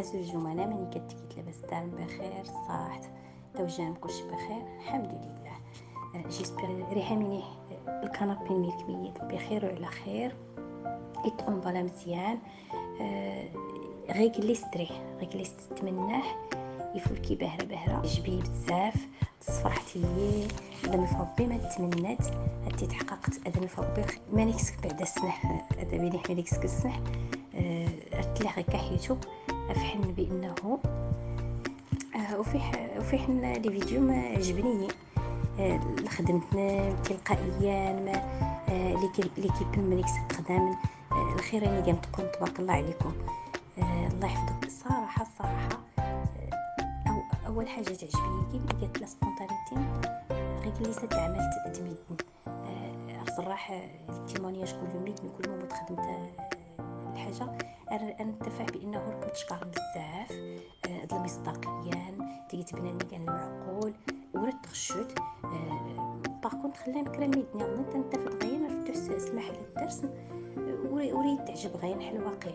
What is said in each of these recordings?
أزوج جملاء ماني كتكيت لاباس دار بخير صراحة توجان كلشي بخير الحمد لله آه، جيسبيغ ريحه مليح الكنابي آه، ميت بخير وعلى خير يطعم بلا مزيان آه، غير كلي ستريح غير كلي تتمنح يفولكي باهره باهره جبي بزاف تصفرحتي لي اذن فربي ما تمنات هاتي تحققت ادم فربي مانيكسك بعدا السنح هذا بيني حميليكسك السنح أه ارتلاح غير كحيتو في حين بانه وفي آه، حنا لي فيديو ما عجبني آه، خدمتنا تلقائيا ما آه، ليكيب الملك قدام الخير اللي قامت تكون تبارك الله عليكم الله يحفظك الصراحه الصراحه اول حاجه تعجبني كي اللي قالت لا سبونتانيتي غير كي ليست عملت دميدن صراحة التيمونياج كل يوم ليدن كل يوم تخدمت حاجه نتفع بانه كنت شكار بزاف آه، هاد المصداقيان اللي تبناني كان المعقول ولا تخشوت باغ آه، كونت خلينا نكرم يدني غنى تنتفد غير نفتح سماح الدرس آه، وريد تعجب غير نحل الواقع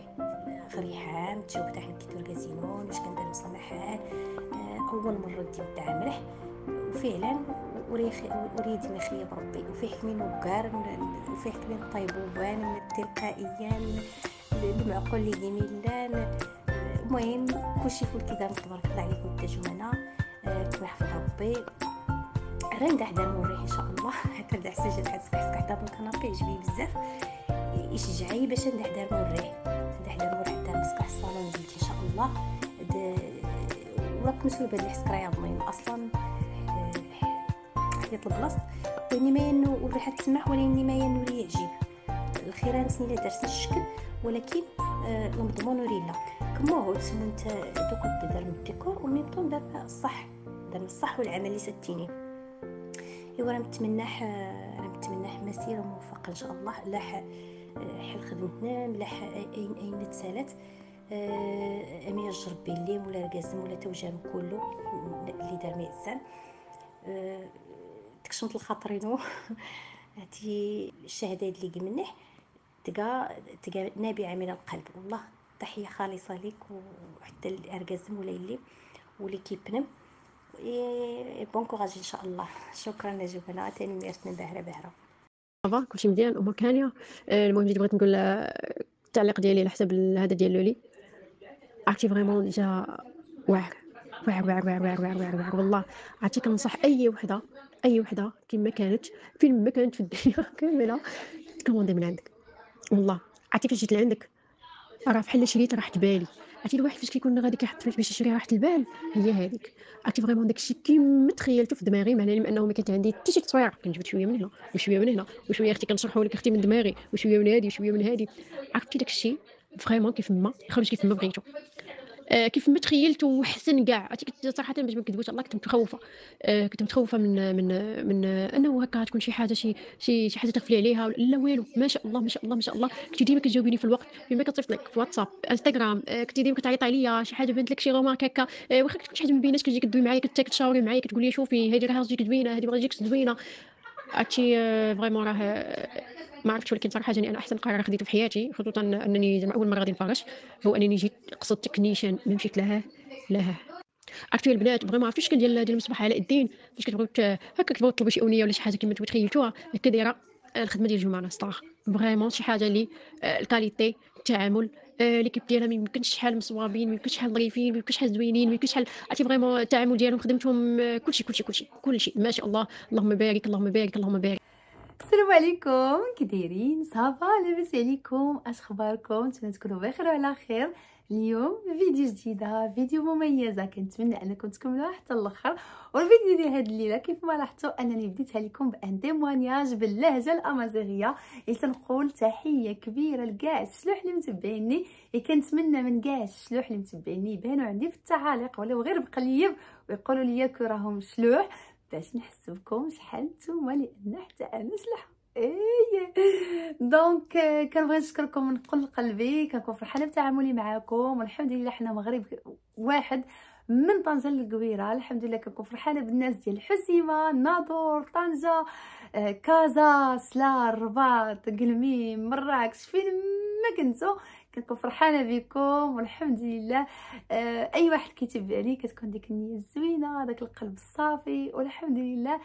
غريحان تشوف تاع كيدير كازينون واش كندير مصلحات اول مره ندير تاع ملح وفعلا وريد ما مخيه بربي وفيه كمين وكار وفيه كمين طيبوبان التلقائيان المعقول اللي ميلان المهم كلشي فول كيدار تبارك الله عليكم التجمانه ربي آه، يحفظ ربي رندا حدا مريح ان شاء الله حتى العسل جات حتى حاسك حدا من الكنابي عجبني بزاف يشجعي باش ندح حدا مريح ندح حدا مريح حتى مسك الصالون ديالك ان شاء الله وراك مسؤول بهاد الحس كرايا المهم اصلا آه، حيت البلاصه ما ينو والريحه تسمح ولا ما ينو يعجب الخيران سني درت الشكل ولكن آه، لمض ريلا كما هو تسمو دوك دار من الديكور ومن طون دار الصح دار الصح والعمل اللي ستيني ايوا راه نتمناه آه، راه نتمناح مسيره موفقه ان شاء الله لا آه، حل خدمتنا ملاح اين اين تسالات امير جربي الليم ولا القاسم ولا توجان كله اللي دار ميزان تكشمت الخاطرينو هادي الشهاده اللي منح تقا تقا نابعه من القلب والله تحيه خالصه ليك وحتى الارجازم وليلي ولي كيبنم إيه، بون كوراج ان شاء الله شكرا نجيب انا تاني ميرتنا باهره باهره صافا كلشي مزيان أمور كانيه آه، المهم جيت بغيت نقول آه، التعليق ديالي على حساب هذا ديال لولي عرفتي فريمون ديجا واعر واعر واعر واعر واعر واعر واعر واعر والله عرفتي كنصح اي وحده اي وحده كيما كانت فين ما كانت في الدنيا كامله تكوندي من عندك والله عرفتي فاش جيت لعندك راه بحال شريت راحت بالي عرفتي الواحد فاش كيكون غادي كيحط فلوس باش يشري راحت البال هي هذيك عرفتي فريمون داكشي كيما تخيلته في دماغي مع العلم انه ما كانت عندي حتى شي تصوير كنجبد شويه من هنا وشويه من هنا وشويه اختي كنشرحو لك اختي من دماغي وشويه من هادي وشويه من هادي عرفتي داكشي فريمون كيف ما يخرج كيف ما بغيتو آه، كيف ما تخيلت وحسن كاع صراحه باش ما نكذبوش الله كنت متخوفه آه، كنت متخوفه من من من انه هكا تكون شي حاجه شي شي شي حاجه تغفلي عليها لا والو ما شاء الله ما شاء الله ما شاء الله كنتي ديما كتجاوبيني في الوقت فيما كتصيفط لك في واتساب انستغرام آه، كنتي ديما كتعيط عليا شي حاجه بانت لك شي رومارك هكا واخا كنت شي حاجه من بينات كتجي كدوي معايا كتشاوري معايا كتقولي شوفي هذه راه تجيك زوينه هذه ما تجيكش زوينه هادشي فريمون راه ما عرفتش ولكن صراحه جاني انا احسن قرار خديته في حياتي خصوصا انني زعما اول مره غادي نفرش هو انني جيت قصد تكنيشن ما مشيت لها لها عرفتي البنات بغي ما عرفتش شكون ديال ديال المصباح علاء الدين فاش كتبغيو هكا كتبغيو تطلبوا شي اغنيه ولا شي حاجه كما تخيلتوها هكا دايره الخدمه ديال جمعه ستار فريمون شي حاجه اللي آه، الكاليتي التعامل آه، كيب ديالها ما يمكنش شحال مصوابين ما يمكنش شحال ظريفين ما يمكنش شحال زوينين ما يمكنش شحال عرفتي فريمون التعامل ديالهم خدمتهم آه، كلشي كلشي كلشي كلشي ما شاء الله اللهم بارك اللهم بارك اللهم بارك السلام عليكم كي دايرين صافا لاباس عليكم اش اخباركم نتمنى تكونوا بخير وعلى خير اليوم فيديو جديده فيديو مميزه كنتمنى انكم تكملوها حتى الاخر والفيديو ديال هاد الليله كيف ما لاحظتوا انني بديتها لكم بان تيموانياج باللهجه الامازيغيه اللي تنقول تحيه كبيره لكاع الشلوح اللي متبعيني اللي كنتمنى من كاع الشلوح اللي متبعيني يبانوا عندي في التعاليق ولا غير بقليب ويقولوا لي راهم شلوح باش نحس بكم شحال نتوما لان حتى انا سلاحه اي دونك euh, كنبغي نشكركم من كل قلبي كنكون فرحانه بتعاملي معاكم والحمد لله حنا مغرب واحد من طنجه للقويره الحمد لله كنكون فرحانه بالناس ديال الحسيمه ناظور طنجه آه، كازا سلا الرباط قلمي مراكش فين ما كنتو كنكون فرحانه بكم والحمد لله آه اي واحد كيتبع لي كتكون ديك النيه الزوينه داك القلب الصافي والحمد لله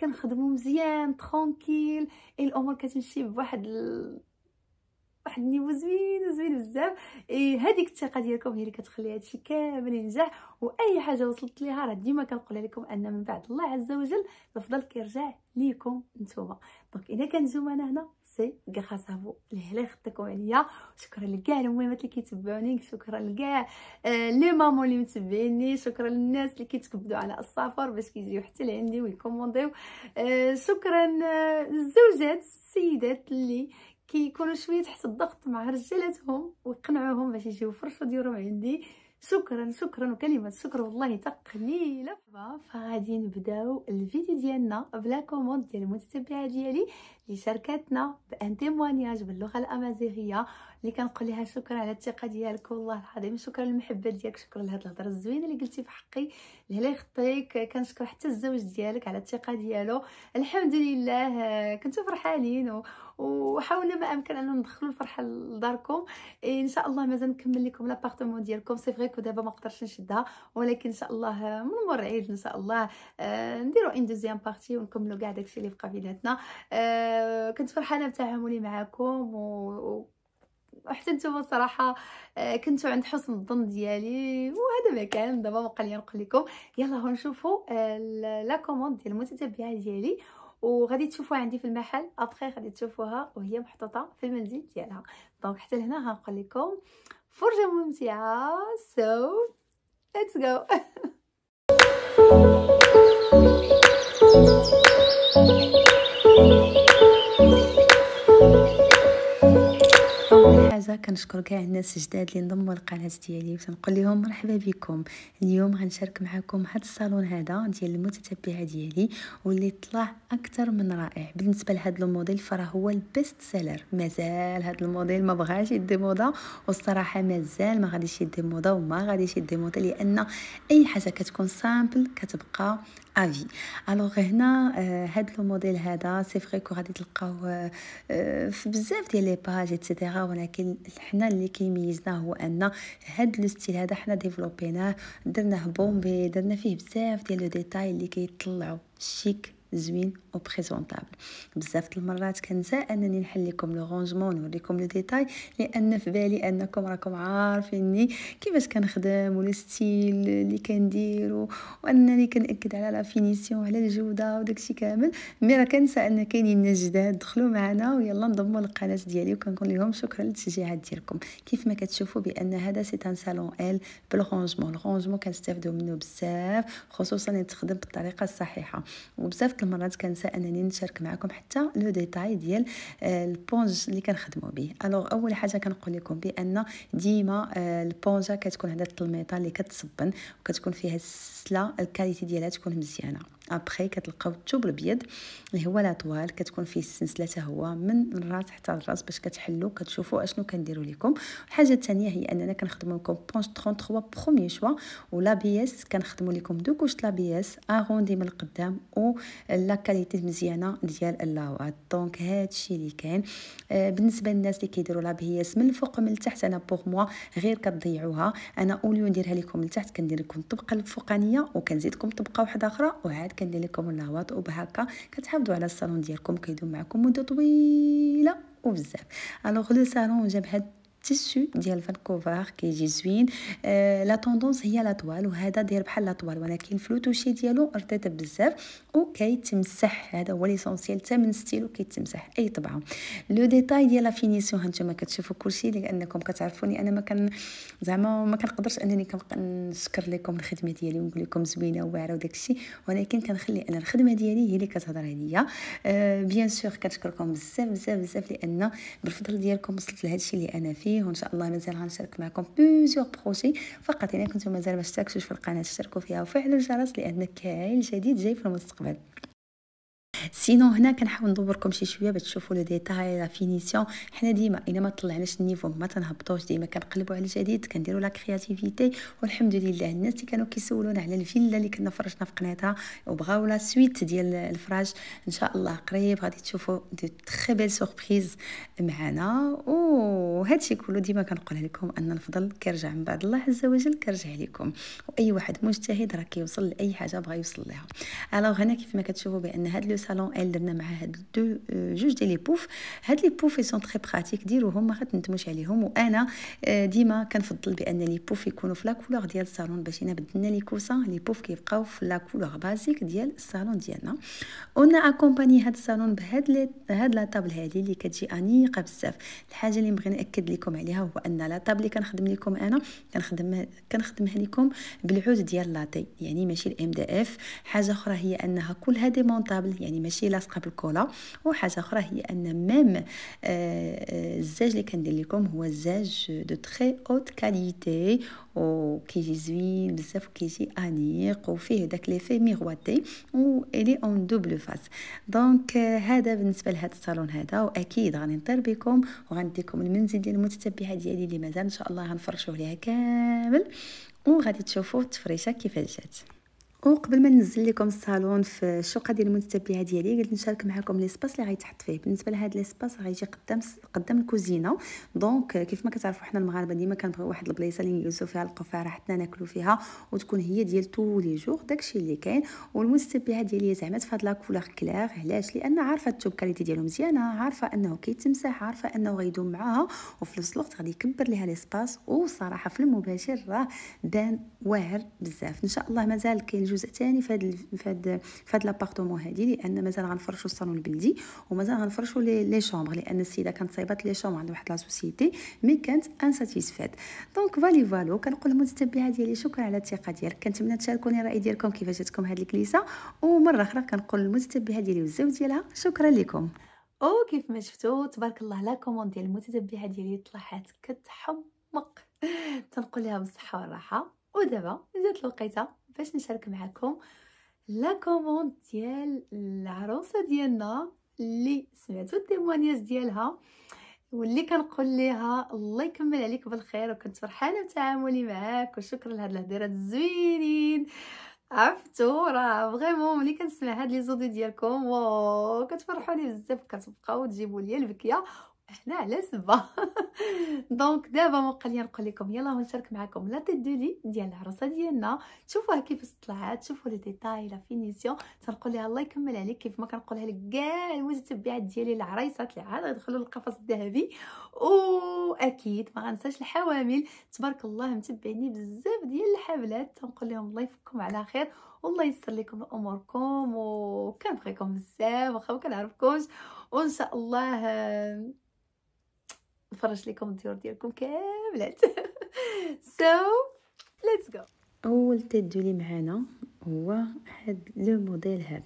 كنخدمو مزيان ترونكيل الامور كتمشي بواحد ال... واحد النيفو زوين زوين بزاف إيه هذيك الثقه ديالكم هي اللي كتخلي هادشي كامل ينجح واي حاجه وصلت ليها راه ديما كنقولها لكم ان من بعد الله عز وجل الافضل كيرجع ليكم نتوما دونك اذا كنتوما انا هنا نفسي كاع صافو الهلا خطيكم عليا شكرا لكاع المهمات اللي كيتبعوني شكرا لكاع لي مامون اللي متبعيني شكرا للناس اللي كيتكبدوا على السفر باش كيجيو حتى لعندي ويكومونديو شكرا الزوجات السيدات اللي كيكونوا شويه تحت الضغط مع رجالاتهم ويقنعوهم باش يجيو فرشو ديورهم عندي شكرا شكرا وكلمه شكر والله تقليله فغادي نبداو الفيديو ديالنا بلا كوموند ديال المتتبعه ديالي اللي شاركتنا بان تيموانياج باللغه الامازيغيه اللي كنقول لها شكرا على الثقه ديالك والله العظيم شكرا للمحبه ديالك شكرا لهاد الهضره الزوينه اللي قلتي في حقي لهلا يخطيك كنشكر حتى الزوج ديالك على الثقه ديالو الحمد لله كنتو فرحانين و... وحاولنا ما امكن انه ندخلوا الفرحه لداركم ان شاء الله مازال نكمل لكم لابارتمون ديالكم سي فري كو دابا ما قدرتش نشدها ولكن ان شاء الله من مور عيد ان شاء الله آه، نديروا ان دوزيام بارتي ونكملوا كاع داكشي اللي بقى بيناتنا آه، كنت فرحانه بتعاملي معكم و حتى نتوما الصراحه آه، كنتو عند حسن الظن ديالي وهذا ما كان دابا بقى لي نقول لكم يلا نشوفوا لا كوموند ديال المتتبعه ديالي وغادي تشوفوها عندي في المحل ابخي غادي تشوفوها وهي محطوطه في المنزل ديالها دونك حتى لهنا غنقول لكم فرجه ممتعه سو ليتس جو Thank you. كنشكر كاع الناس الجداد اللي انضموا للقناه ديالي وتنقول لهم مرحبا بكم اليوم غنشارك معكم هذا الصالون هذا ديال المتتبعه ديالي واللي طلع اكثر من رائع بالنسبه لهذا الموديل فراه هو البيست سيلر مازال هذا الموديل ما بغاش يدي موضه والصراحه مازال ما غاديش يدي موضه وما غاديش يدي موضه لان اي حاجه كتكون سامبل كتبقى افي الوغ هنا هاد لو موديل هذا سي فري كو غادي تلقاوه في بزاف ديال لي باج ايتترا ولكن حنا اللي كيميزنا هو ان هاد لو ستيل هذا حنا ديفلوبيناه درناه بومبي درنا فيه بزاف ديال لو ديتاي اللي كيطلعوا شيك زوين او بريزونطابل بزاف المرات كنسى انني نحل لكم لو رونجمون نوريكم لو ديتاي لان في بالي انكم راكم عارفيني كيفاش كنخدم ولا ستيل اللي كندير وانني كنأكد على لا فينيسيون على الجوده وداكشي كامل مي راه كنسى ان كاينين ناس جداد دخلوا معنا ويلا نضموا للقناه ديالي وكنقول لهم شكرا للتشجيعات ديالكم كيف ما كتشوفوا بان هذا سي ان سالون ال بالرونجمون الرونجمون كنستافدوا منه بزاف خصوصا تخدم بالطريقه الصحيحه وبزاف المرات كنسى انني نشارك معكم حتى لو ديتاي ديال آه، البونج اللي كنخدموا به الوغ اول حاجه كنقول لكم بان ديما آه، البونجه كتكون عندها التلميطه اللي كتصبن وكتكون فيها السله الكاليتي ديالها تكون مزيانه ابخي كتلقاو الثوب الابيض اللي هو لا طوال كتكون فيه السلسله حتى هو من الراس حتى الراس باش كتحلو كتشوفوا اشنو كنديروا لكم الحاجه الثانيه هي اننا كنخدموا لكم بونش 33 برومي شوا ولا بي اس كنخدموا لكم دو كوش لا بي اس من القدام و لا كاليتي مزيانه ديال اللاوات دونك هادشي اللي كاين آه، بالنسبه للناس اللي كيديروا لا بي اس من الفوق ومن التحت انا بوغ موا غير كتضيعوها انا اوليو نديرها لكم التحت كندير لكم الطبقه الفوقانيه وكنزيدكم طبقه واحده اخرى وعاد كندير لكم النواط وبهكا كتحافظوا على الصالون ديالكم كيدوم معكم مده طويله وبزاف الوغ لو صالون جاب هاد التيسو ديال فانكوفر كيجي زوين آه، لا طوندونس هي لا طوال وهذا داير بحال لا طوال ولكن فلوتوشي ديالو رطيط بزاف وكيتمسح هذا هو ليسونسيال حتى من ستيلو كيتمسح اي طبعه لو ديتاي ديال لا فينيسيون هانتوما كتشوفوا كلشي لانكم كتعرفوني انا ما كان زعما ما كنقدرش انني كنشكر لكم الخدمه ديالي ونقول لكم زوينه واعره وداك الشيء ولكن كنخلي انا الخدمه ديالي هي اللي كتهضر عليا بيان آه، سور كنشكركم بزاف بزاف بزاف لان بالفضل ديالكم وصلت لهذا الشيء اللي انا فيه فيه وان شاء الله مازال غنشارك معكم بليزيوغ بروجي فقط الا كنتو مازال ما اشتركتوش في القناه اشتركوا فيها وفعلوا الجرس لان كاين جديد جاي في المستقبل سينو هنا كنحاول ندوركم شي شويه باش تشوفوا لو ديتاي لا فينيسيون حنا ديما الا ما طلعناش النيفو ما تنهبطوش ديما كنقلبوا على الجديد كنديروا لا كرياتيفيتي والحمد لله الناس اللي كانوا كيسولونا على الفيلا اللي كنا فرشنا في قناتها وبغاو لا سويت ديال الفراج ان شاء الله قريب غادي تشوفوا دي تري بيل سوربريز معنا وهادشي كله ديما كنقول لكم ان الفضل كيرجع من بعد الله عز وجل كيرجع لكم واي واحد مجتهد راه كيوصل لاي حاجه بغا يوصل لها الوغ هنا كيف ما كتشوفوا بان هاد لو صالون ال درنا معاه هاد دو آه، جوج ديال لي بوف هاد لي بوف سون تري براتيك ديروهم ما غتنتموش عليهم وانا آه، ديما كنفضل بان لي بوف يكونوا في لا كولور ديال الصالون باش انا بدلنا لي كوسان لي بوف كيبقاو في لا كولور بازيك ديال الصالون ديالنا قلنا اكومباني هاد الصالون بهاد هاد لا طابل هادي اللي كتجي انيقه بزاف الحاجه اللي بغينا ناكد لكم عليها هو ان لا طابل اللي كنخدم لكم انا كنخدم كنخدمها لكم بالعود ديال لاطي يعني ماشي الام دي اف حاجه اخرى هي انها كلها ديمونطابل يعني يعني ماشي لاصقه بالكولا وحاجه اخرى هي ان ميم آه، آه، الزاج اللي كندير لكم هو زاج دو تري اوت كاليتي وكيجي زوين بزاف وكيجي انيق وفيه داك ليفي ميغواتي و الي اون دوبل فاس دونك هذا بالنسبه لهذا الصالون هذا واكيد غادي نطير بكم وغنديكم المنزل ديال المتتبعه ديالي اللي مازال ان شاء الله غنفرشوه ليها كامل وغادي تشوفوا التفريشه كيفاش جات وقبل ما ننزل لكم الصالون في الشقه ديال المتتبعه ديالي قلت نشارك معكم ليسباس اللي غيتحط فيه بالنسبه لهاد ليسباس غيجي قدام قدام الكوزينه دونك كيف ما كتعرفوا حنا المغاربه ديما كنبغيو واحد البلايصه اللي نجلسوا فيها نلقاو فيها راحتنا ناكلوا فيها وتكون هي ديال تو لي جوغ داكشي اللي كاين والمتبعه ديالي زعمت فهاد لا كولور كلير علاش لان عارفه التوب كاليتي ديالو مزيانه عارفه انه كيتمسح عارفه انه غيدوم معاها وفي نفس الوقت غادي يكبر ليها ليسباس وصراحه في المباشر راه بان واعر بزاف ان شاء الله مازال كاين جزء ثاني في هذا في هذا في هذا لابارتمون هذه لان مازال غنفرشوا الصالون البلدي ومازال غنفرشوا لي شومبر لان السيده كانت صايبات لي شومبر عند واحد لا سوسيتي مي كانت انساتيسفات دونك فالي فالو كنقول للمتتبعه ديالي شكرا على الثقه ديالك كنتمنى تشاركوني الراي ديالكم كيفاش جاتكم هذه الكليسه ومره اخرى كنقول للمتتبعه ديالي والزوج ديالها شكرا لكم او كيف ما شفتوا تبارك الله لا كوموند ديال المتتبعه ديالي طلعت كتحمق تنقول لها بالصحه والراحه ودابا جات الوقيته باش نشارك معكم لا كوموند ديال العروسه ديالنا اللي سمعتو التيمونياج ديالها واللي كنقول ليها الله يكمل عليك بالخير وكنت فرحانه بتعاملي معاك وشكرا لهاد الهضيرات الزوينين عفتو راه فريمون ملي كنسمع هاد لي زودي ديالكم واو كتفرحوني بزاف كتبقاو تجيبوا ليا البكيه هنا على سبه دونك دابا ما بقى لي نقول لكم يلا ونشارك معكم لا تيت لي ديال العروسه ديالنا شوفوها كيفاش طلعات شوفوا لي ديتاي لا فينيسيون تنقول لها الله يكمل عليك كيف ما كنقولها لك كاع المتتبعات ديالي العرايسات اللي عاد يدخلوا للقفص الذهبي واكيد ما غنساش الحوامل تبارك الله متبعيني بزاف ديال الحفلات تنقول لهم الله يفكم على خير والله يسر لكم اموركم وكنبغيكم بزاف واخا ما كنعرفكمش وان شاء الله نفرج لكم الديور ديالكم كاملات سو ليتس جو اول تدولي معنا هو هاد لو موديل هذا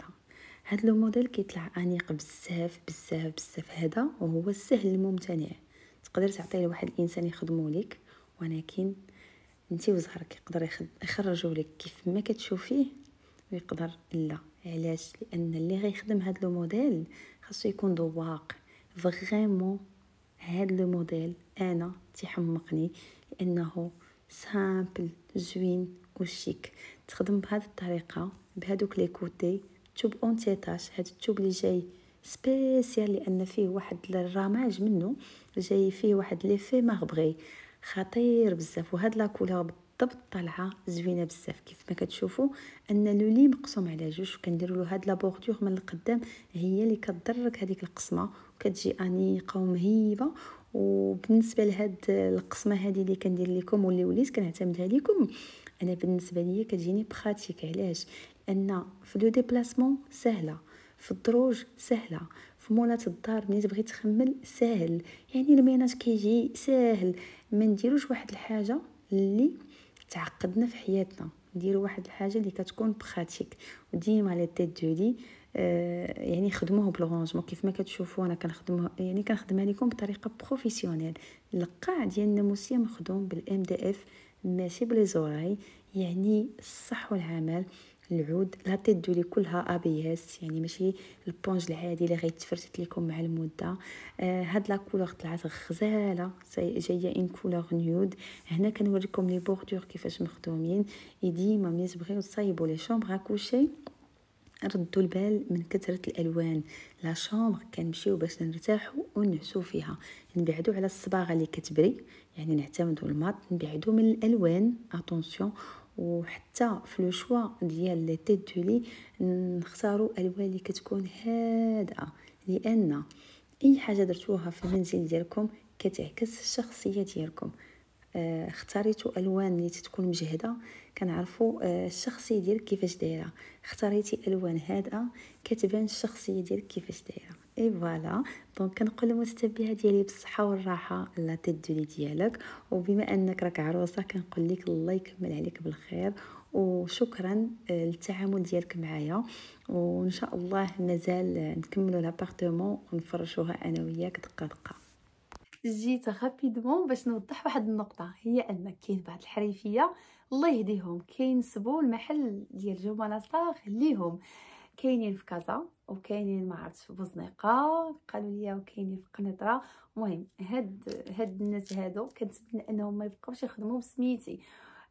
هاد لو موديل كيطلع انيق بزاف بزاف بزاف هذا وهو السهل الممتنع تقدر تعطيه لواحد الانسان يخدمه لك ولكن انت وزهرك يقدر يخرجوا لك كيف ما كتشوفيه ويقدر لا علاش لان اللي غيخدم هاد لو موديل خاصو يكون ذواق فريمون هاد لو موديل انا تيحمقني لانه سامبل زوين وشيك تخدم بهاد الطريقه بهادوك لي كوتي توب اون تيتاش هاد التوب اللي جاي سبيسيال لان فيه واحد الرماج منه جاي فيه واحد ليفي مغبغي خطير بزاف وهاد لا كولور بالضبط طالعه زوينه بزاف كيف ما كتشوفوا ان لو لي مقسوم على جوج وكنديروا له هاد لابوغتور من القدام هي اللي كتضرك هذيك القسمه وكتجي انيقه ومهيبه وبالنسبه لهاد القسمه هذه اللي كندير لكم واللي وليت كنعتمدها لكم انا بالنسبه ليا كتجيني براتيك علاش ان في لو ديبلاسمون سهله في الدروج سهله في مولات الدار ملي تبغي تخمل ساهل يعني الميناج كيجي ساهل ما نديروش واحد الحاجه اللي تعقدنا في حياتنا نديروا واحد الحاجه اللي كتكون براتيك وديما لي تيت دو لي آه، يعني خدموه بلونجمون كيف ما كتشوفوا انا كنخدمها يعني كنخدمها لكم بطريقه بروفيسيونيل القاع ديال الناموسيه مخدوم بالام دي اف ماشي بلي زوراي يعني الصح والعمل العود لا تيت لي كلها ابياس يعني ماشي البونج العادي اللي غيتفرتت لكم مع المده آه هاد لا كولور طلعت غزاله جايه ان كولور نيود هنا كنوريكم لي بوردور كيفاش مخدومين ديما ملي تبغيو تصايبوا لي شومبر اكوشي ردوا البال من كثرة الألوان لا شومبر كنمشيو باش نرتاحو ونعسوا فيها نبعدو على الصباغة اللي كتبري يعني نعتمدو الماط نبعدو من الألوان اتونسيون وحتى في لو شوا ديال لي تيت دو لي نختاروا الوان اللي كتكون هادئه لان اي حاجه درتوها في المنزل ديالكم كتعكس الشخصيه ديالكم آه، اختاريتو الوان اللي تتكون مجهده كنعرفوا آه، الشخصيه ديالك كيفاش دايره اختاريتي الوان هادئه كتبان الشخصيه ديالك كيفاش دايره اي فوالا دونك كنقول المتتبعه ديالي بالصحه والراحه لا تيت ديالك وبما انك راك عروسه كنقول لك الله يكمل عليك بالخير وشكرا آه، للتعامل ديالك معايا وان شاء الله مازال نكملوا لابارتمون ونفرشوها انا وياك دقه دقه جيت غابيدمون باش نوضح واحد النقطه هي ان كاين بعض الحريفيه الله يهديهم كينسبوا المحل ديال جملاء الطلاق ليهم كاينين في كازا وكاينين ما عرفتش في بوزنيقه قالوا لي وكاينين في قنيطره المهم هاد هاد الناس هادو كنتمنى انهم ما يبقاوش يخدموا بسميتي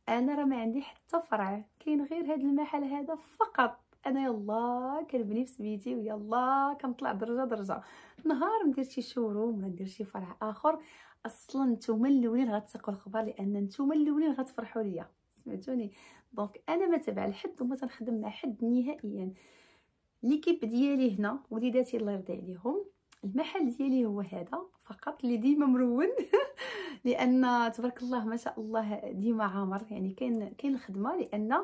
انا راه ما عندي حتى فرع كاين غير هاد المحل هذا فقط انا يلا كنبني بسميتي ويلا كنطلع درجه درجه نهار ندير شي شوروم ولا ندير شي فرع اخر اصلا نتوما الاولين غتسقوا الخبر لان نتوما الاولين غتفرحوا ليا سمعتوني دونك انا ما تبع لحد وما تنخدم مع حد نهائيا ليكيب ديالي هنا وليداتي الله يرضي عليهم المحل ديالي هو هذا فقط اللي ديما مرون لان تبارك الله ما شاء الله ديما عامر يعني كاين كاين الخدمه لان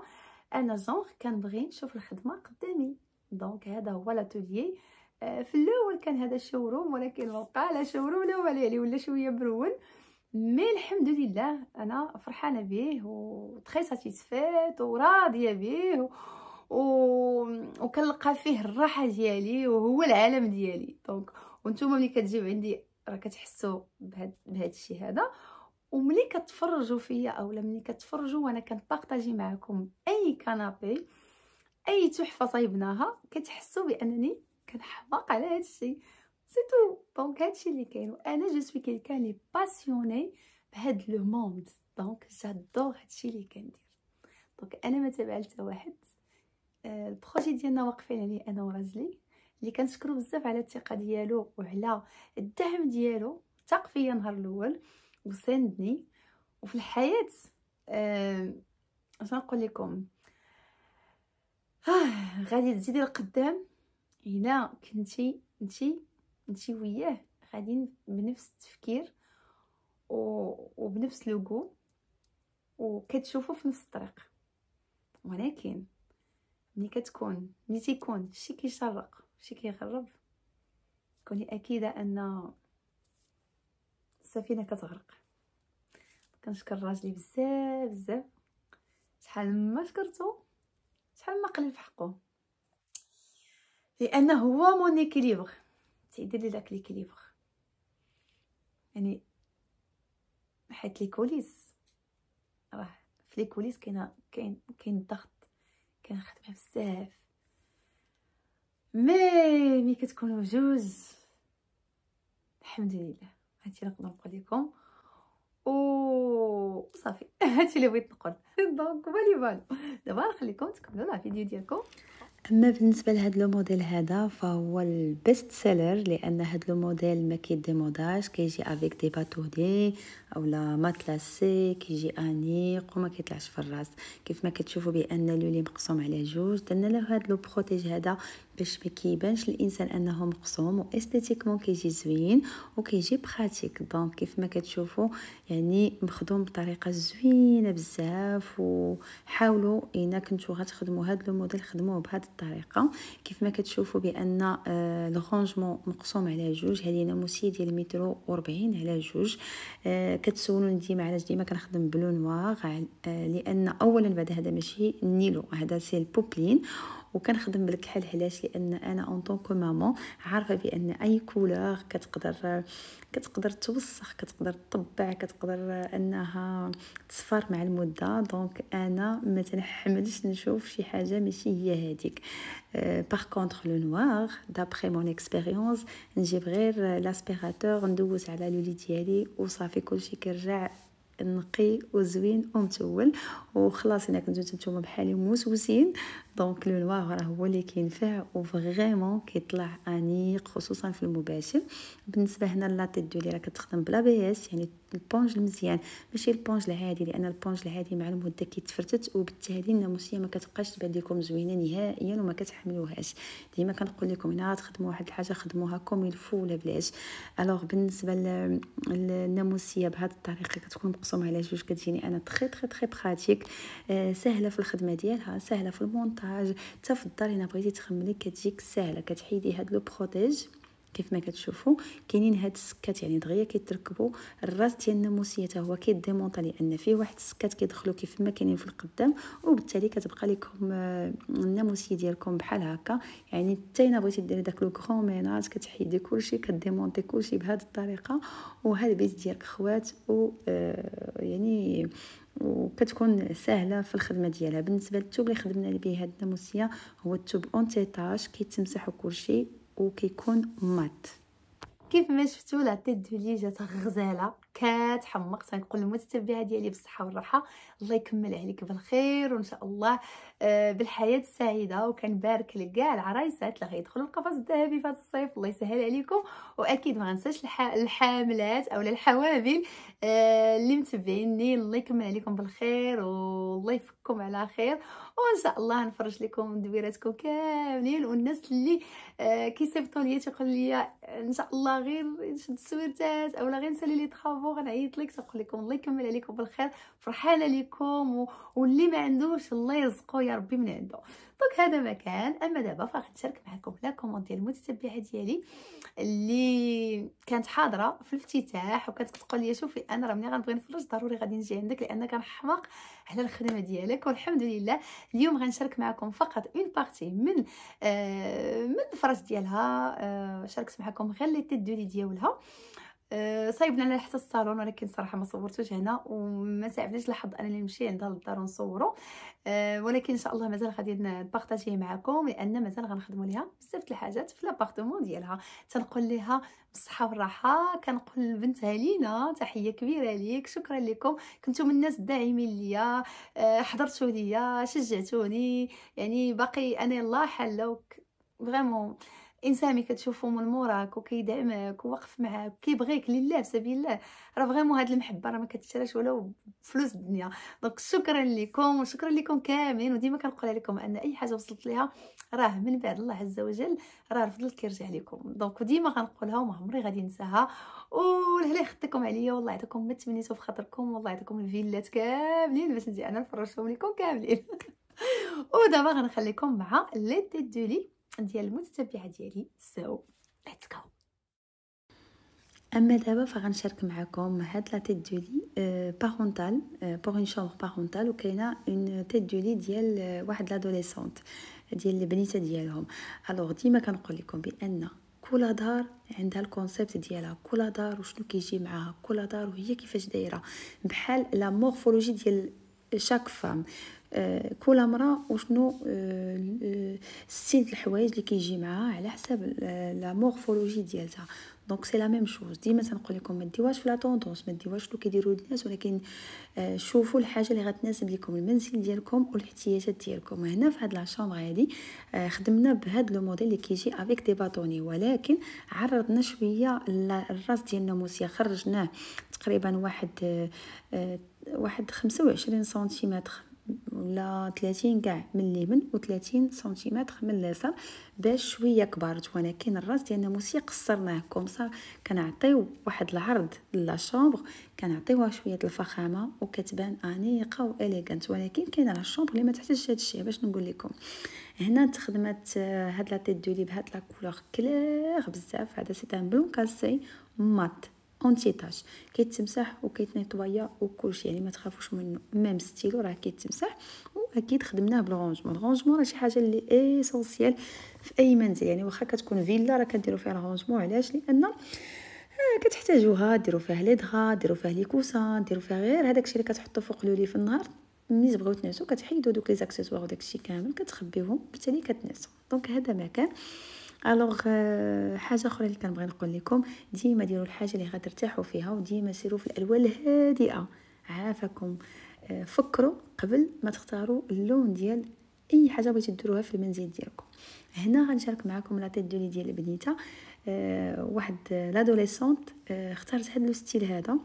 انا جونغ كنبغي نشوف الخدمه قدامي دونك هذا هو لاتوليي آه، في الاول كان هذا شوروم ولكن بقى لا شوروم لا والو يعني ولا شويه مرون مي الحمد لله انا فرحانه به و تري ساتيسفيت وراضيه به و... وكنلقى فيه الراحه ديالي وهو العالم ديالي دونك وانتم ملي كتجيو عندي راه كتحسوا بهاد بهاد الشيء هذا وملي كتفرجوا فيا اولا ملي كتفرجوا وانا كنبارطاجي معكم اي كنابي اي تحفه صايبناها كتحسوا بانني كنحماق على هاد الشيء سي تو دونك الشيء اللي كاين وانا جو سوي كيلكان لي باسيوني بهاد لو موند دونك جادور الشيء اللي كندير دونك انا ما تبعت حتى واحد آه، البروجي ديالنا واقفين عليه يعني انا وراجلي اللي كنشكرو بزاف على الثقه ديالو وعلى الدعم ديالو تقفيه فيا نهار الاول وساندني وفي الحياه اش أه... نقول لكم آه غادي تزيدي القدام هنا كنتي انتي انتي وياه غاديين بنفس التفكير و... وبنفس لوغو وكتشوفوا في نفس الطريق ولكن ملي كتكون ملي تيكون شي كيشرق شي كيغرب كوني اكيده ان السفينه كتغرق كنشكر راجلي بزاف بزاف شحال ما شكرتو شحال ما قلب حقه لانه هو مون اكيليبر تيدير لي داك ليكيليبر يعني حيت لي كوليس راه في لي كوليس كاين كاين كاين ضغط كان خدمه بزاف مي ملي كتكونوا جوج الحمد لله هادشي اللي نقدر نقول لكم و صافي هادشي اللي بغيت نقول دونك بالي بالو دابا نخليكم تكملوا لا فيديو ديالكم اما بالنسبه لهاد لو موديل هذا فهو البيست سيلر لان هاد لو موديل ما كيديموداش كيجي افيك دي باتو دي او لا ماتلاسي كيجي انيق وما كيطلعش في الراس كيف ما كتشوفوا بان لولي مقسوم على جوج درنا له هذا لو بروتيج هذا باش ما كيبانش الانسان انه مقسوم واستيتيكمون كيجي زوين وكيجي براتيك دونك كيف ما كتشوفوا يعني مخدوم بطريقه زوينه بزاف وحاولوا الا كنتو غتخدموا هذا لو موديل خدموه بهذه الطريقه كيف ما كتشوفوا بان آه، لو رونجمون مقسوم على جوج هذه ناموسي ديال مترو 40 على جوج آه، كتسولوني ديما علاش ديما كنخدم بلو نواغ آه، لان اولا بعد هذا ماشي النيلو هذا سي البوبلين وكنخدم بالكحل علاش لان انا اون طون كو مامون عارفه بان اي كولور كتقدر كتقدر توسخ كتقدر تطبع كتقدر انها تصفر مع المده دونك انا ما تنحملش نشوف شي حاجه ماشي هي هذيك باغ كونطخ لو نواغ دابخي مون اكسبيريونس نجيب غير لاسبيراتور ندوز على لولي ديالي ديالي وصافي كلشي كيرجع نقي وزوين ومتول وخلاص إلا كنتو نتوما بحالي موسوسين دونك لو نوار راه هو اللي كينفع وفريمون كيطلع انيق خصوصا في المباشر بالنسبه هنا لا تيت دو لي راه كتخدم بلا بي اس يعني البونج المزيان ماشي البونج العادي لان البونج العادي مع المده كيتفرتت وبالتالي الناموسيه ما كتبقاش تبان لكم زوينه نهائيا وما كتحملوهاش ديما كنقول لكم هنا تخدموا واحد الحاجه خدموها كوم الفو ولا بلاش الوغ بالنسبه للناموسيه بهاد الطريقه كتكون مقسومه على جوج كتجيني انا تري تري تري براتيك سهله في الخدمه ديالها سهله في المونتاج حاجه حتى في الدار الا بغيتي تخملي كتجيك ساهله كتحيدي هاد لو بروتيج كيف ما كتشوفوا كاينين هاد السكات يعني دغيا كيتركبوا الراس ديال الناموسيه حتى هو كيديمونط لان فيه واحد السكات كيدخلوا كيف ما كاينين في القدام وبالتالي كتبقى لكم آه، الناموسيه ديالكم بحال هكا يعني حتى الا بغيتي ديري داك لو كرون ميناج كتحيدي كلشي كديمونطي كلشي بهاد الطريقه وهاد البيت ديالك خوات و آه، يعني وكتكون سهله في الخدمه ديالها بالنسبه للثوب اللي خدمنا به هاد الناموسيه هو الثوب اونتيطاج كيتمسحوا كلشي وكيكون مات كيف ما شفتوا لا تيت دو لي جات غزاله حمقت تنقول للمتتبعه ديالي بالصحه والراحه الله يكمل عليك بالخير وان شاء الله آه، بالحياه السعيده وكنبارك لكاع العرايسات اللي غيدخلوا القفص الذهبي في هذا الصيف الله يسهل عليكم واكيد ما غنساش الحاملات اولا الحوامل آه، اللي متبعيني الله يكمل عليكم بالخير والله يفككم على خير وان شاء الله نفرج لكم دويراتكم كاملين والناس اللي آه، كيصيفطوا لي تيقول لي ان شاء الله غير نشد السويرتات اولا غير نسالي لي طرافو برافو غنعيط لك تنقول لكم الله يكمل عليكم بالخير فرحانه لكم و... واللي ما عندوش الله يرزقو يا ربي من عنده دونك هذا ما كان اما دابا فغنشارك معكم لا كومونتي ديال المتتبعه ديالي اللي كانت حاضره في الافتتاح وكانت كتقول لي شوفي انا راه ملي غنبغي نفرج ضروري غادي نجي عندك لان كنحماق على الخدمه ديالك والحمد لله اليوم غنشارك معكم فقط اون بارتي من آه من الفرج ديالها آه شاركت معكم غير لي تيت ديالها أه، صايبنا على حتى الصالون ولكن صراحه ما صورتوش هنا وما ساعدنيش الحظ انني نمشي عندها للدار ونصورو أه، ولكن ان شاء الله مازال غادي نبارطاجيه معكم لان مازال غنخدموا ليها بزاف د الحاجات في لابارتمون ديالها تنقول ليها بالصحه والراحه كنقول لبنتها لينا تحيه كبيره ليك شكرا لكم كنتو من الناس الداعمين ليا أه، حضرتوا ليا شجعتوني يعني باقي انا الله حلوك فريمون انسان ملي كتشوفو من موراك وكيدعمك وواقف معاك وكيبغيك لله في سبيل الله راه فريمون هاد المحبه راه ما كتشراش ولا بفلوس الدنيا دونك شكرا لكم وشكرا لكم كاملين وديما كنقول لكم ان اي حاجه وصلت ليها راه من بعد الله عز وجل راه الفضل كيرجع لكم دونك وديما غنقولها وما عمري غادي ننساها والهلا خدتكم عليا والله يعطيكم ما تمنيتو في خاطركم والله يعطيكم الفيلات كاملين باش نجي انا نفرجهم لكم كاملين ودابا غنخليكم مع لي تيت دو لي ديال المتتبعه ديالي سو ليتس جو اما دابا فغنشارك معكم هاد لا تيت دو لي بارونتال بوغ اون شومبر بارونتال وكاينه اون تيت دو لي ديال euh, واحد لادوليسونت ديال البنيته ديالهم الوغ ديما كنقول لكم بان كل دار عندها الكونسيبت ديالها كل دار وشنو كيجي معاها كل دار وهي كيفاش دايره بحال لا مورفولوجي ديال شاك فام آه، كل امراه وشنو آه، آه، السيد الحوايج اللي كيجي معاها على حساب لا مورفولوجي ديالها دونك سي لا ميم شوز ديما تنقول لكم ما ديواش في لا طوندونس ما ديواش لو كيديروا الناس ولكن شوفوا الحاجه اللي غتناسب لكم المنزل ديالكم والاحتياجات ديالكم هنا في هاد لا شامبر هادي خدمنا بهاد لو موديل اللي كيجي افيك دي باتوني ولكن عرضنا شويه الراس ديال الناموسيه خرجناه تقريبا واحد واحد 25 سنتيمتر ولا 30 كاع من اليمين و30 سنتيمتر من اليسار باش شويه كبرت ولكن الراس ديالنا موسي قصرناه كومسا كنعطيو واحد العرض لا شومبر كنعطيوها شويه الفخامه وكتبان انيقه واليغانت ولكن كاينه لا شومبر اللي ما تحتاجش هذا الشيء باش نقول لكم هنا تخدمت آه، هاد لا تيت دو لي بهاد لا كولور كلير بزاف هذا سي تان بلون كاسي مات اونتي تاش كيتمسح وكيتنيطوايا وكلشي يعني ما تخافوش منه ميم ستيلو راه كيتمسح واكيد خدمناه بالرونجمون الرونجمون راه شي حاجه اللي ايسونسييل في اي منزل يعني واخا كتكون فيلا راه كنديروا فيها الرونجمون علاش لان كتحتاجوها ديروا فيها لي دغا ديروا فيها لي كوسان ديروا فيها غير هذاك الشيء اللي كتحطوا فوق لولي في النهار ملي تبغيو تنعسوا كتحيدوا دوك لي زاكسيسوار وداك الشيء كامل كتخبيهم بالتالي كتنعسوا دونك هذا مكان الوغ euh, حاجه اخرى اللي كنبغي نقول لكم ديما ديروا الحاجه اللي غترتاحوا فيها وديما سيروا في الالوان الهادئه عافاكم آه، فكروا قبل ما تختاروا اللون ديال اي حاجه بغيتي ديروها في المنزل ديالكم هنا غنشارك معكم لا تيت دولي ديال بنيته أه واحد آه، لادوليسونت آه، اختارت هاد لو ستيل هذا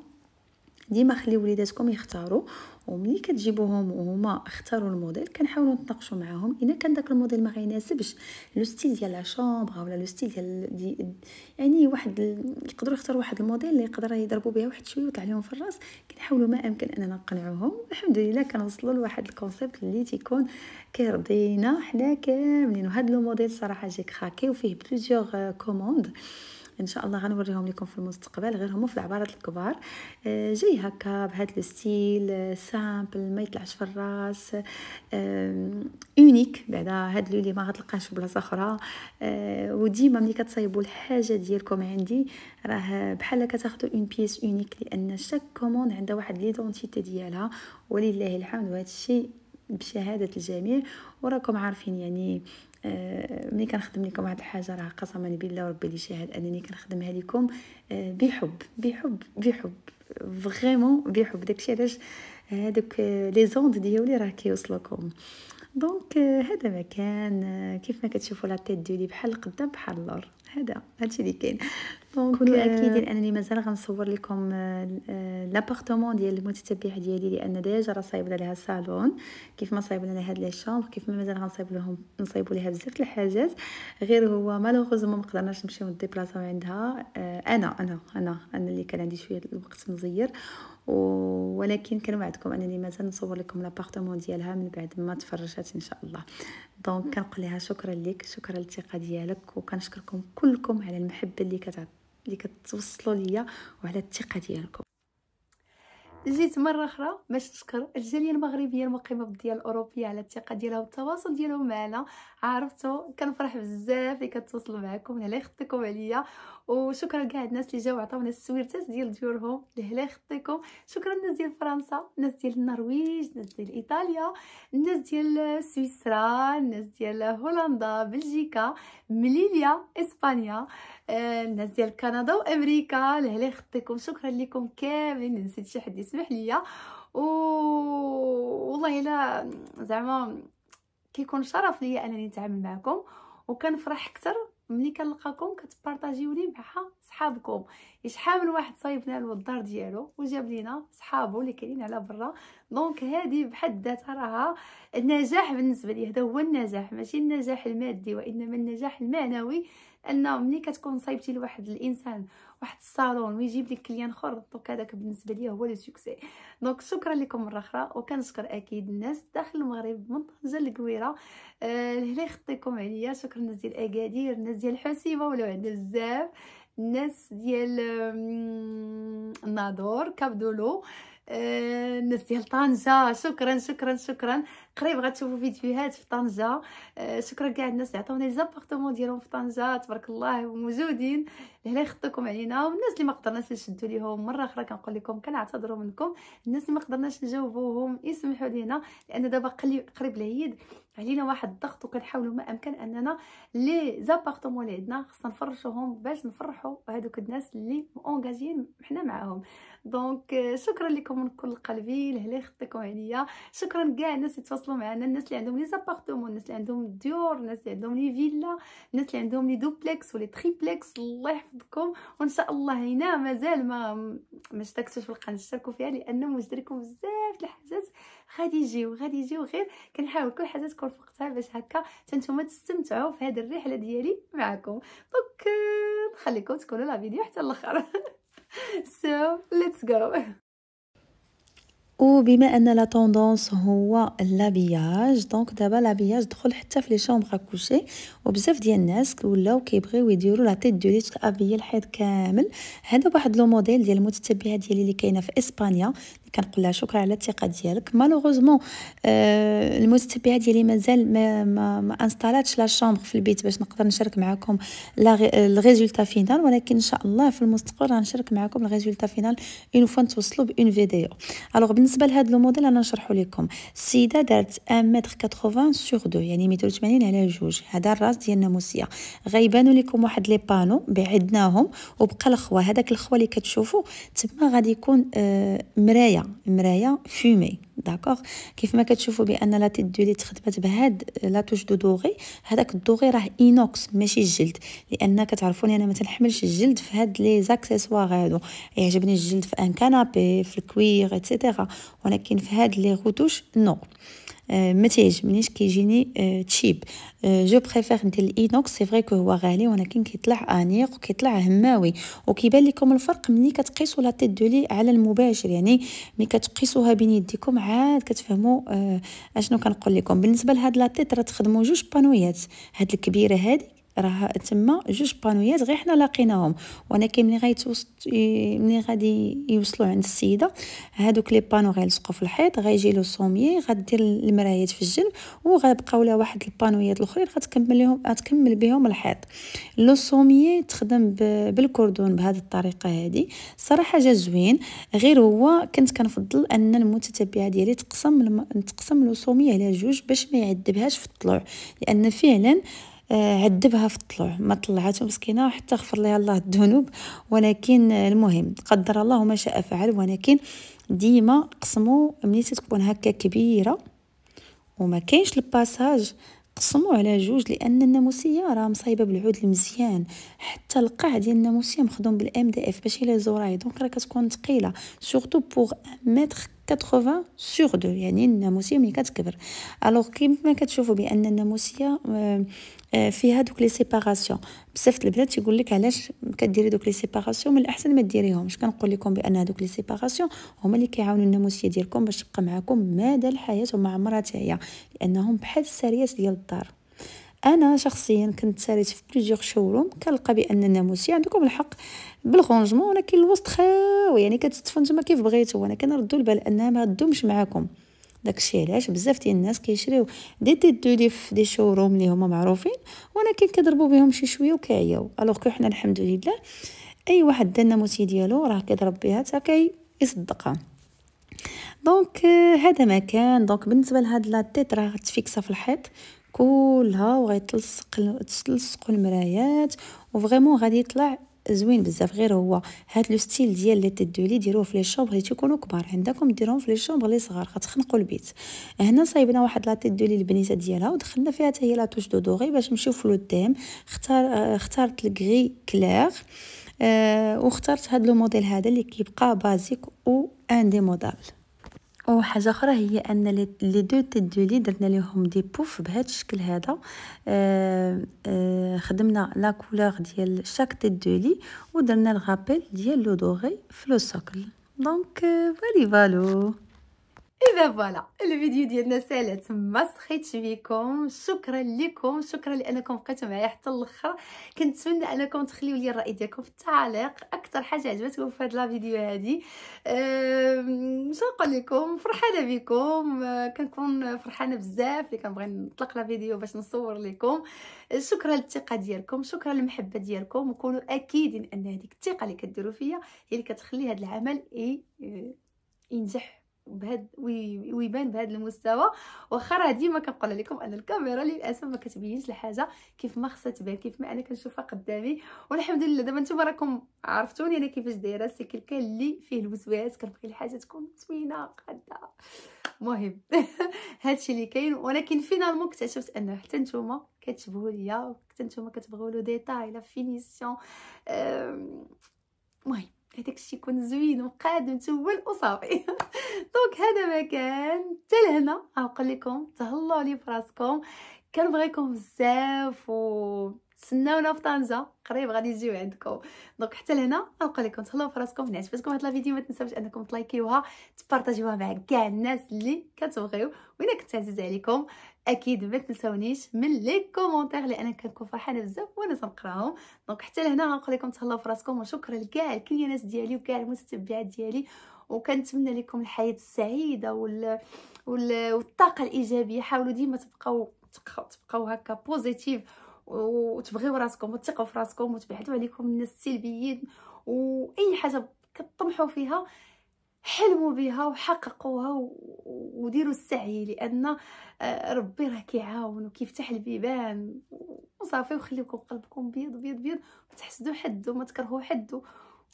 ديما خلي وليداتكم يختاروا وملي كتجيبوهم وهما اختاروا الموديل كنحاولوا نتناقشوا معاهم الا كان داك الموديل ما غيناسبش لو ستيل ديال لا شومبر ولا لو ستيل ديال دي يعني واحد يقدروا يختاروا واحد الموديل اللي يقدر يضربوا بها واحد شويه ويطلع لهم في الراس كنحاولوا ما امكن اننا نقنعوهم الحمد لله كنوصلوا لواحد الكونسيبت اللي تيكون كيرضينا حنا كاملين وهذا لو موديل صراحه جيك خاكي وفيه بليزيوغ كوموند ان شاء الله غنوريهم لكم في المستقبل غير هما في العبارات الكبار آه، جاي هكا بهذا الستيل سامبل آه، ما يطلعش في الراس اونيك آه، بعدا هاد لولي ما غتلقاش في بلاصه اخرى وديما ملي كتصايبوا الحاجه ديالكم عندي راه بحال كتاخذوا اون بيس اونيك لان شاك كوموند عندها واحد ليدونتيتي ديالها ولله الحمد وهذا الشيء بشهاده الجميع وراكم عارفين يعني آه، ملي كنخدم لكم هاد الحاجه راه قسما بالله وربي لي شهاد انني كنخدمها لكم آه، بحب بحب بحب فريمون بحب داكشي علاش هادوك لي زوند ديالي راه كيوصلوكم دونك آه، هذا ما كان كيف ما كتشوفوا لا تيت ديالي بحال القدام بحال اللور هذا هادشي اللي كاين دونك كونوا euh, اكيد انني مازال غنصور لكم آه، لابارتمون آه، ديال المتتبع ديالي لان ديجا راه صايبنا لها الصالون كيف ما صايب لها هاد لي شومبر كيف ما مازال غنصايب لهم نصايبوا لها بزاف الحاجات غير هو مالوغوزمون ما قدرناش نمشيو نديبلاصاو عندها آه، انا انا انا انا اللي كان عندي شويه الوقت مزير ولكن كنوعدكم انني مازال نصور لكم لابارتمون ديالها من بعد ما تفرجات ان شاء الله دونك كنقول لها شكرا لك شكرا للثقه ديالك وكنشكركم كلكم على المحبه اللي كتعطي اللي كتوصلوا ليا وعلى الثقه ديالكم جيت مره اخرى باش نشكر الجاليه المغربيه المقيمه بالديار الاوروبيه على الثقه ديالها والتواصل ديالهم معنا عرفتوا كنفرح بزاف اللي كتوصلوا معكم على خطكم عليا وشكرا كاع الناس اللي جاو عطاونا السويرتات ديال ديورهم لهلا خطيكم شكرا الناس ديال فرنسا الناس ديال النرويج الناس ديال ايطاليا الناس ديال سويسرا الناس ديال هولندا بلجيكا مليليا اسبانيا آه، الناس ديال كندا وامريكا لهلا خطيكم شكرا لكم كاملين نسيت شي حد يسمح ليا و والله الا زعما كيكون شرف ليا انني نتعامل معكم وكنفرح اكثر ملي كنلقاكم كتبارطاجيو لي صحابكم شحال من واحد صايبنا لنا الدار ديالو وجاب لينا صحابو اللي كاينين على برا دونك هذه بحد ذاتها راها النجاح بالنسبه لي هذا هو النجاح ماشي النجاح المادي وانما النجاح المعنوي ان ملي كتكون صايبتي لواحد الانسان واحد الصالون ويجيب لك كليان اخر دونك هذاك بالنسبه ليا هو لو سوكسي دونك شكرا لكم مره اخرى وكنشكر اكيد الناس داخل المغرب من طنجه لكويره آه اللي خطيكم عليا شكرا الناس ديال اكادير الناس ديال الحسيبه ولاو عندنا بزاف الناس ديال الناظور كابدولو آه، الناس ديال طنجه شكرا شكرا شكرا قريب غتشوفوا فيديوهات في طنجه آه، شكرا كاع الناس اللي عطاوني لي زابارتمون ديالهم في طنجه تبارك الله موجودين لهنا خطكم علينا والناس اللي ما قدرناش نشدو ليهم مره اخرى كنقول لكم كنعتذروا منكم الناس اللي ما قدرناش نجاوبوهم يسمحوا لينا لان دابا قريب العيد علينا واحد الضغط وكنحاولوا ما امكن اننا لي زابارتمون اللي عندنا خصنا نفرشوهم باش نفرحوا هذوك الناس اللي اونغاجيين حنا معاهم دونك شكرا لكم من كل قلبي لهلا خطيكم عليا شكرا كاع الناس اللي تواصلوا معنا الناس اللي عندهم لي زابارتمون الناس اللي عندهم ديور الناس اللي عندهم لي فيلا الناس اللي عندهم لي دوبلكس ولي تريبلكس الله يحفظ يحفظكم وان شاء الله هنا مازال ما ما اشتركتوش في القناه اشتركوا فيها لانه موجد بزاف الحاجات غادي يجيو غادي يجيو غير كنحاول كل حاجه تكون في وقتها باش هكا نتوما تستمتعوا في هذه الرحله ديالي معكم دونك نخليكم تكونوا لا فيديو حتى الاخر سو ليتس جو وبما ان لا طوندونس هو لابياج دونك دابا لابياج دخل حتى في لي شومبر اكوشي وبزاف ديال الناس ولاو كيبغيو يديروا لا تيت دو ليت كابيي الحيط كامل هذا واحد لو موديل ديال المتتبعه ديالي اللي كاينه في اسبانيا كنقول لها شكرا على الثقه ديالك مالوغوزمون آه المستبعه ديالي مازال ما ما, ما انستالاتش لا شامبر في البيت باش نقدر نشارك معكم الريزولتا فينال ولكن ان شاء الله في المستقبل غنشارك معكم الريزولتا فينال اون فوا نتوصلوا بان فيديو الوغ بالنسبه لهذا موديل انا نشرحه لكم السيده دارت 1 متر 80 سور 2 يعني 180 على جوج هذا الراس ديال الناموسيه غيبانوا لكم واحد لي بانو بعدناهم وبقى الخوا هذاك الخوا اللي كتشوفوا تما غادي يكون آه مرايه مرايا المرايه فومي داكوغ كيف ما كتشوفوا بان لا تيت لي تخدمات بهاد لا توش دو دوغي هذاك الدوغي راه اينوكس ماشي الجلد لان كتعرفوني انا ما تنحملش الجلد في هاد لي زاكسيسوار هادو يعجبني الجلد في ان كانابي في الكوير اتسيتيرا ولكن في هاد لي غوتوش نو ما تعجبنيش كيجيني تشيب جو بريفير ندير الاينوكس سي فري كو هو غالي ولكن كيطلع انيق وكيطلع هماوي وكيبان لكم الفرق ملي كتقيسوا لا تيت دولي على المباشر يعني ملي كتقيسوها بين يديكم عاد كتفهموا اشنو كنقول لكم بالنسبه لهاد لا تيت راه تخدموا جوج بانويات هاد الكبيره هادي راه تما جوج بانويات غير حنا لاقيناهم ولكن ملي غيتوسط ملي غادي يوصلوا عند السيده هادوك لي بانو غيلصقوا في الحيط غيجي لو سوميي غدير المرايات في الجنب وغيبقاو لها واحد البانويات الاخرين غتكمل لهم غتكمل بهم الحيط لو سوميي تخدم بالكوردون بهذه الطريقه هذه صراحه جا زوين غير هو كنت كنفضل ان المتتبعه ديالي تقسم تقسم لو سوميي على جوج باش ما يعذبهاش في الطلوع لان فعلا عذبها آه، في الطلوع ما طلعت مسكينه وحتى غفر لها الله الذنوب ولكن آه، المهم قدر الله ما شاء فعل ولكن ديما قسموا ملي تكون هكا كبيره وما كاينش الباساج قسموا على جوج لان الناموسيه راه مصايبه بالعود المزيان حتى القاع ديال الناموسيه مخدوم بالام دي اف باش الا زوراي دونك راه كتكون ثقيله سورتو بوغ متر 80 سور دو يعني الناموسيه ملي كتكبر الوغ كيما كتشوفوا بان الناموسيه آه، آه، فيها دوك لي سيباراسيون بزاف د البنات تيقول لك علاش كديري دوك لي سيباراسيون من الاحسن ما ديريهمش كنقول لكم بان هذوك لي سيباراسيون هما اللي كيعاونوا الناموسيه ديالكم باش تبقى معاكم مدى الحياه وما عمرها تاهي لانهم بحال السريات ديال الدار انا شخصيا كنت ساريت في بليزيوغ شوروم كنلقى بان الناموسي عندكم الحق بالغونجمون ولكن الوسط خاوي يعني كتدفن نتوما كيف بغيتو وانا كنردو البال انها ما غدومش معاكم داكشي علاش بزاف ديال الناس كيشريو دي تي دو لي في دي شوروم اللي هما معروفين ولكن كضربو بهم شي شويه وكيعيو الوغ كو حنا الحمد لله اي واحد دا الناموسي ديالو راه كيضرب بها حتى كي يصدقها دونك آه، هذا مكان دونك بالنسبه لهاد لا تيت راه تفيكسا في الحيط كلها وغيتلصق تلصقوا المرايات وفريمون غادي يطلع زوين بزاف غير هو هاد لو ستيل ديال لي تيت دو لي ديروه في لي شومبر اللي تيكونوا كبار عندكم ديروهم في لي شومبر لي صغار غتخنقوا البيت هنا صايبنا واحد لا تيت دو لي البنيته ديالها ودخلنا فيها حتى هي لا توش دو دوغي باش نمشيو في لو تيم اختار اختارت الكري كلير اه واخترت هاد لو موديل هذا اللي كيبقى بازيك و انديمودابل وحاجه اخرى هي ان لي دو تيت دو لي درنا ليهم دي بوف بهذا الشكل هذا آه آه خدمنا لا كولور ديال شاك تيت دو لي ودرنا الغابيل ديال لو دوغي في لو سوكل دونك آه، فالي فالو اذا فوالا الفيديو ديالنا سالت ما سخيت بكم شكرا لكم شكرا لانكم بقيتوا معايا حتى الاخر كنتمنى انكم تخليو لي الراي ديالكم في التعليق اكثر حاجه عجبتكم في هاد الفيديو هذه هادي اش نقول لكم فرحانه بكم كنكون فرحانه بزاف اللي كنبغي نطلق لا فيديو باش نصور لكم شكرا للثقه ديالكم شكرا للمحبه ديالكم وكونوا اكيدين ان هذيك الثقه اللي كديروا فيا هي اللي كتخلي هذا العمل آه، ينجح بهاد ويبان بهاد المستوى واخا راه ديما كنقول لكم ان الكاميرا للاسف ما كتبينش الحاجه كيف ما خصها تبان كيف ما انا كنشوفها قدامي والحمد لله دابا نتوما راكم عرفتوني انا كيفاش دايره السيكل كان اللي فيه الوسواس كنبغي الحاجه تكون زوينه قاده مهم هادشي اللي كاين ولكن فينالمون اكتشفت انه حتى نتوما كتشبهوا ليا حتى نتوما كتبغيو لو ديتاي لا فينيسيون مهم هذاك الشيء يكون زوين وقادم تول وصافي دونك هذا ما كان حتى لهنا غنقول لكم تهلاو لي فراسكم كنبغيكم بزاف و تسناونا في طنجه قريب غادي نجيو عندكم دونك حتى لهنا غنقول لكم تهلاو في راسكم من عجبتكم هاد لا فيديو ما تنساوش انكم تلايكيوها تبارطاجيوها مع كاع الناس اللي كتبغيو وإلا كنت عزيز عليكم اكيد ما تنساونيش من لي كومونتير لان كنكون فرحانه بزاف وانا تنقراهم دونك حتى لهنا غنقول لكم تهلاو في راسكم وشكرا لكاع الكليانات ديالي وكاع المتتبعات ديالي وكنتمنى لكم الحياه السعيده وال... وال... والطاقه الايجابيه حاولوا ديما تبقاو تبقاو هكا بوزيتيف وتبغيو راسكم وتثقوا في راسكم وتبعدوا عليكم الناس السلبيين واي حاجه كطمحوا فيها حلموا بها وحققوها وديروا السعي لان آه، ربي راه كيعاون وكيفتح البيبان وصافي وخليكم قلبكم بيض بيض بيض وتحسدوا حد وما تكرهوا حد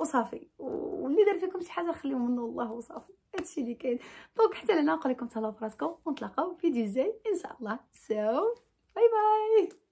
وصافي واللي دار فيكم شي حاجه خليه منه الله وصافي هادشي اللي كاين دونك حتى لهنا نقول لكم تهلاو فراسكم ونتلاقاو في فيديو جاي ان شاء الله سو باي باي